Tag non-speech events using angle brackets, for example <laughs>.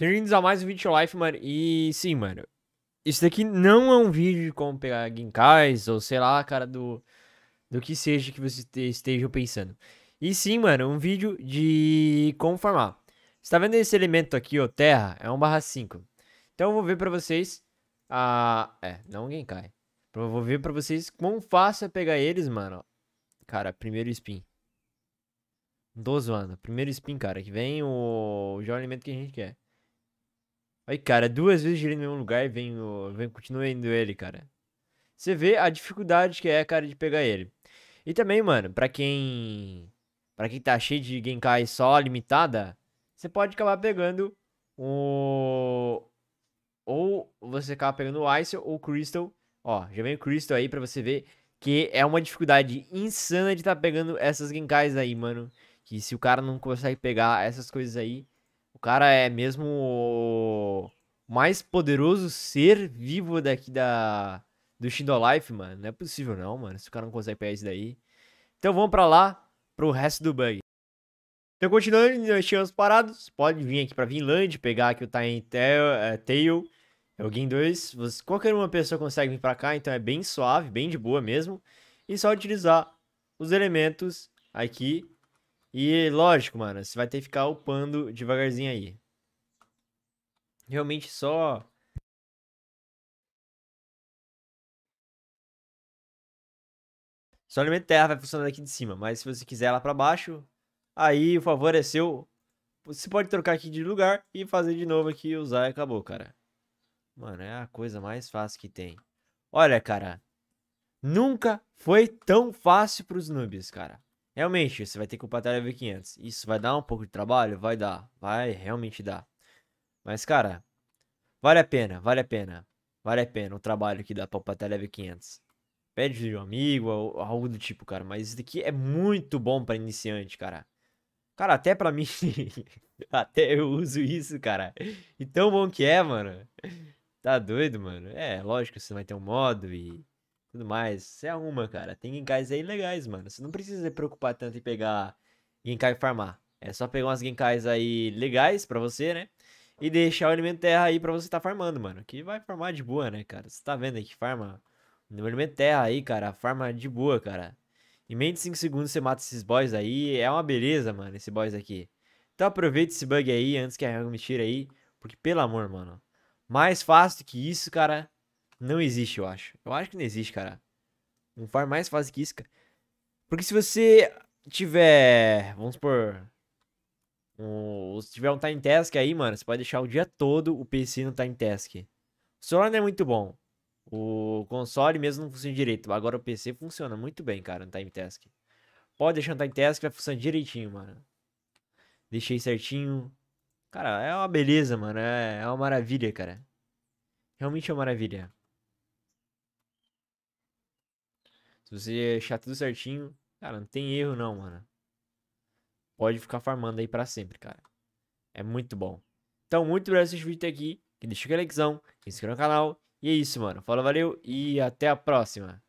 Sejam bem-vindos a mais um vídeo life, mano. E sim, mano. Isso daqui não é um vídeo de como pegar Ginkais ou sei lá, cara, do, do que seja que você esteja pensando. E sim, mano, um vídeo de como farmar. Você tá vendo esse elemento aqui, ó, terra? É 1 barra 5. Então eu vou ver pra vocês... a é, não Genkai. Eu vou ver pra vocês como fácil é pegar eles, mano. Cara, primeiro spin. Não tô zoando. Primeiro spin, cara, que vem o... já o elemento que a gente quer. Aí, cara, duas vezes girando no mesmo lugar e vem, vem continuando ele, cara. Você vê a dificuldade que é, cara, de pegar ele. E também, mano, pra quem. para quem tá cheio de Genkai só limitada, você pode acabar pegando o. Ou você acaba pegando o Ice ou o Crystal. Ó, já vem o Crystal aí pra você ver que é uma dificuldade insana de tá pegando essas Genkais aí, mano. Que se o cara não consegue pegar essas coisas aí, o cara é mesmo mais poderoso ser vivo daqui da do Shindo Life, mano. Não é possível não, mano. Se o cara não consegue pegar isso daí. Então vamos para lá pro resto do bug. Então continuando, nós tínhamos parados. Pode vir aqui para Vinland, pegar aqui o Time Tail, é, Tail é o Game 2. Você, qualquer uma pessoa consegue vir para cá, então é bem suave, bem de boa mesmo. E só utilizar os elementos aqui. E lógico, mano, você vai ter que ficar upando devagarzinho aí realmente só Só elemento terra vai funcionar aqui de cima, mas se você quiser lá para baixo, aí o favor é seu. Você pode trocar aqui de lugar e fazer de novo aqui, usar e acabou, cara. Mano, é a coisa mais fácil que tem. Olha, cara, nunca foi tão fácil para os noobs, cara. Realmente, você vai ter que upar a V 500. Isso vai dar um pouco de trabalho? Vai dar. Vai realmente dar. Mas, cara, vale a pena, vale a pena. Vale a pena o trabalho que dá pra até level 500. Pede um amigo, algo do tipo, cara. Mas isso daqui é muito bom pra iniciante, cara. Cara, até pra mim. <laughs> até eu uso isso, cara. E tão bom que é, mano. Tá doido, mano. É, lógico, você vai ter um modo e tudo mais. Você é uma, cara. Tem Genkais aí legais, mano. Você não precisa se preocupar tanto em pegar Genkai e farmar. É só pegar umas Genkais aí legais pra você, né? e deixar o elemento terra aí pra você tá farmando, mano. Que vai farmar de boa, né, cara? Você tá vendo aí que farma. o elemento terra aí, cara, farma de boa, cara. Em menos de 5 segundos você mata esses boys aí. É uma beleza, mano, esse boys aqui. Então aproveita esse bug aí antes que a Hang me tire aí. Porque, pelo amor, mano. Mais fácil que isso, cara. Não existe, eu acho. Eu acho que não existe, cara. Um farm mais fácil que isso, cara. Porque se você tiver. Vamos supor. Um, ou se tiver um time task aí, mano, você pode deixar o dia todo o PC no time task. O celular não é muito bom. O console mesmo não funciona direito. Agora o PC funciona muito bem, cara, no time task. Pode deixar no time task, vai funcionar direitinho, mano. Deixei certinho. Cara, é uma beleza, mano. É, é uma maravilha, cara. Realmente é uma maravilha. Se você achar tudo certinho, cara, não tem erro não, mano. Pode ficar farmando aí para sempre, cara. É muito bom. Então, muito obrigado por assistir vídeo até aqui. Que deixa o likezão, se inscreva no canal. E é isso, mano. Fala, valeu e até a próxima.